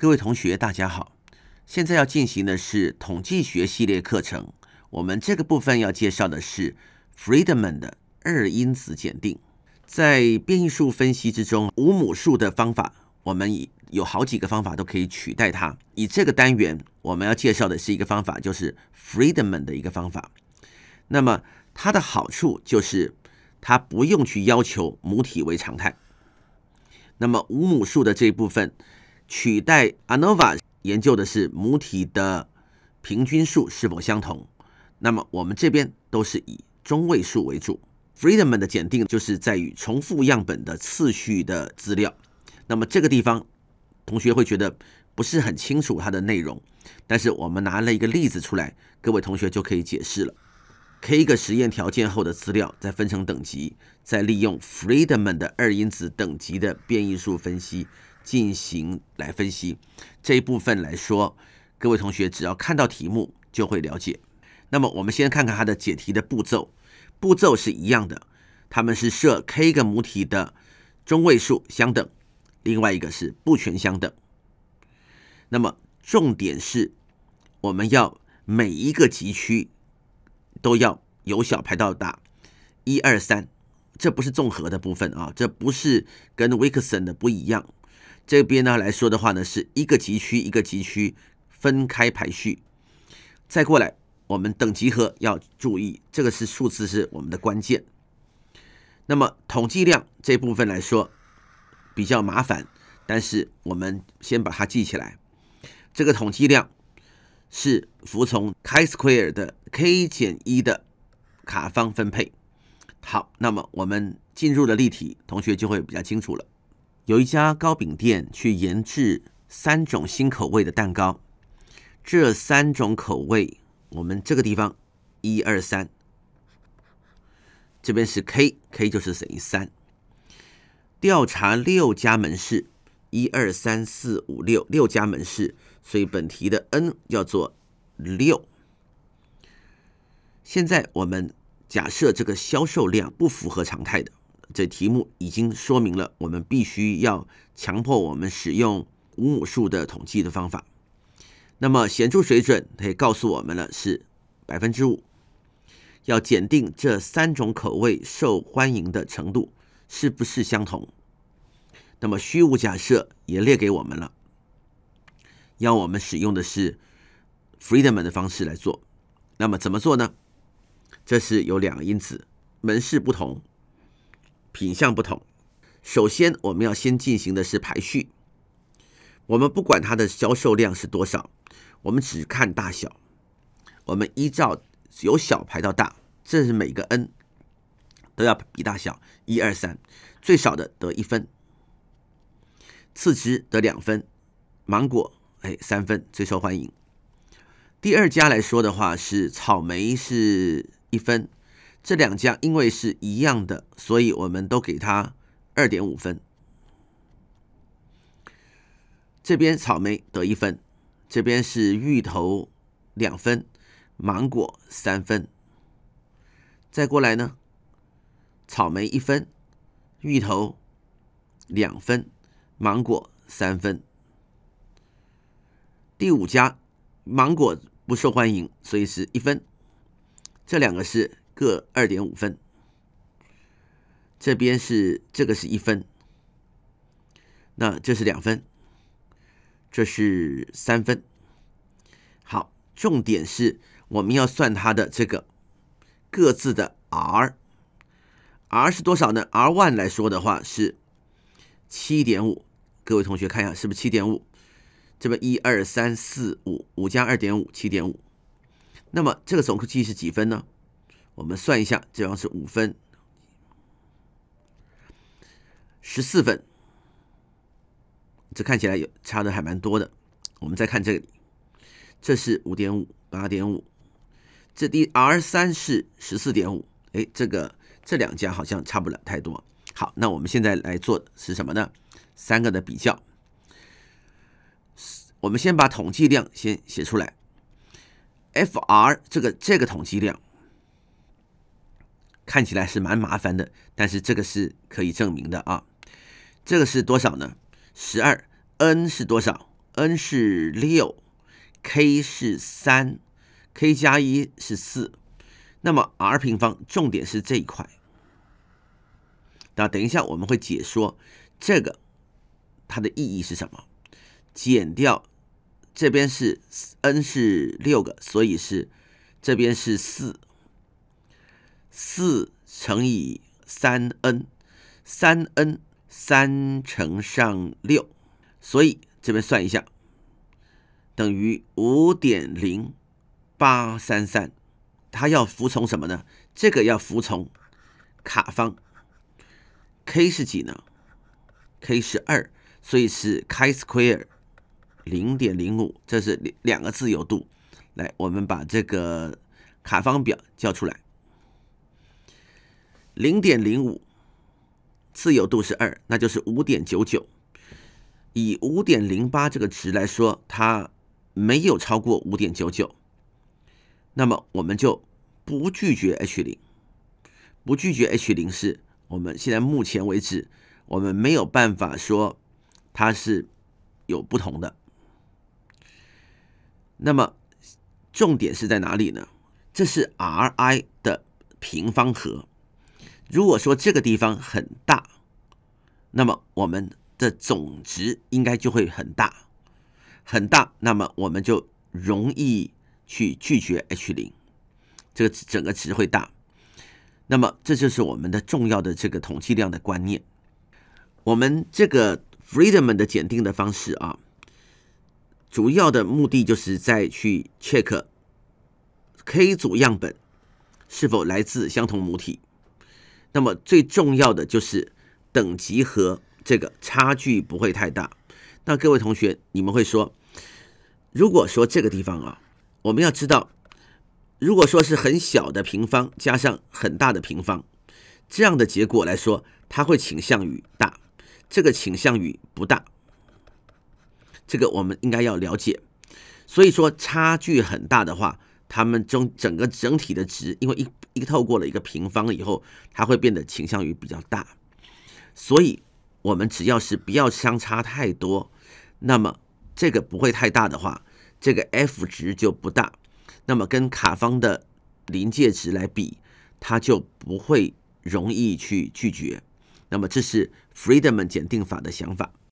各位同学，大家好。现在要进行的是统计学系列课程。我们这个部分要介绍的是 Friedman 的二因子检定。在变异数分析之中，无母数的方法，我们有好几个方法都可以取代它。以这个单元，我们要介绍的是一个方法，就是 Friedman 的一个方法。那么它的好处就是，它不用去要求母体为常态。那么无母数的这一部分。取代 ANOVA 研究的是母体的平均数是否相同，那么我们这边都是以中位数为主。Friedman 的检定就是在于重复样本的次序的资料。那么这个地方同学会觉得不是很清楚它的内容，但是我们拿了一个例子出来，各位同学就可以解释了。K 个实验条件后的资料再分成等级，再利用 Friedman 的二因子等级的变异数分析。进行来分析这一部分来说，各位同学只要看到题目就会了解。那么我们先看看它的解题的步骤，步骤是一样的，他们是设 k 个母体的中位数相等，另外一个是不全相等。那么重点是，我们要每一个级区都要由小排到大，一二三，这不是综合的部分啊，这不是跟威克森的不一样。这边呢来说的话呢，是一个集区一个集区分开排序，再过来我们等集合要注意，这个是数字是我们的关键。那么统计量这部分来说比较麻烦，但是我们先把它记起来。这个统计量是服从 chi-square 的 k 减一的卡方分配。好，那么我们进入了例题，同学就会比较清楚了。有一家糕饼店去研制三种新口味的蛋糕，这三种口味我们这个地方一二三，这边是 k，k 就是等于三。调查六家门市，一二三四五六六家门市，所以本题的 n 要做六。现在我们假设这个销售量不符合常态的。这题目已经说明了，我们必须要强迫我们使用五母数的统计的方法。那么显著水准它也告诉我们了是百分之五。要检定这三种口味受欢迎的程度是不是相同。那么虚无假设也列给我们了，要我们使用的是 Freedman 的方式来做。那么怎么做呢？这是有两个因子，门市不同。品相不同，首先我们要先进行的是排序。我们不管它的销售量是多少，我们只看大小。我们依照由小排到大，这是每个 n 都要比大小。一二三，最少的得一分，次之得两分，芒果哎三分最受欢迎。第二家来说的话是草莓是一分。这两家因为是一样的，所以我们都给它二点五分。这边草莓得一分，这边是芋头两分，芒果三分。再过来呢，草莓一分，芋头两分，芒果三分。第五家芒果不受欢迎，所以是一分。这两个是。各二点五分，这边是这个是一分，那这是两分，这是三分。好，重点是我们要算它的这个各自的 r，r 是多少呢？r one 来说的话是七点五，各位同学看一下是不是七点五？这边一二三四五，五加二点五七点五，那么这个总成计是几分呢？我们算一下，这方是五分十四分，这看起来有差的还蛮多的。我们再看这里，这是五点五八点五，这第 R 三是十四点五。哎，这个这两家好像差不了太多。好，那我们现在来做的是什么呢？三个的比较。我们先把统计量先写出来，F R 这个这个统计量。看起来是蛮麻烦的，但是这个是可以证明的啊。这个是多少呢？十二，n 是多少？n 是六，k 是三，k 加一是四。那么 r 平方，重点是这一块。那等一下我们会解说这个它的意义是什么。减掉这边是 n 是六个，所以是这边是四。四乘以三 n，三 n 三乘上六，所以这边算一下，等于五点零八三三。它要服从什么呢？这个要服从卡方。k 是几呢？k 是二，所以是 k square 零点零五，这是两两个自由度。来，我们把这个卡方表交出来。零点零五，自由度是二，那就是五点九九。以五点零八这个值来说，它没有超过五点九九，那么我们就不拒绝 H 零，不拒绝 H 零是我们现在目前为止我们没有办法说它是有不同的。那么重点是在哪里呢？这是 Ri 的平方和。如果说这个地方很大，那么我们的总值应该就会很大，很大，那么我们就容易去拒绝 H 零，这个整个值会大。那么这就是我们的重要的这个统计量的观念。我们这个 freedom 的检定的方式啊，主要的目的就是在去 check k 组样本是否来自相同母体。那么最重要的就是等级和这个差距不会太大。那各位同学，你们会说，如果说这个地方啊，我们要知道，如果说是很小的平方加上很大的平方，这样的结果来说，它会倾向于大，这个倾向于不大，这个我们应该要了解。所以说差距很大的话。它们中整个整体的值，因为一一透过了一个平方以后，它会变得倾向于比较大，所以我们只要是不要相差太多，那么这个不会太大的话，这个 F 值就不大，那么跟卡方的临界值来比，它就不会容易去拒绝，那么这是 Freedman 检定法的想法。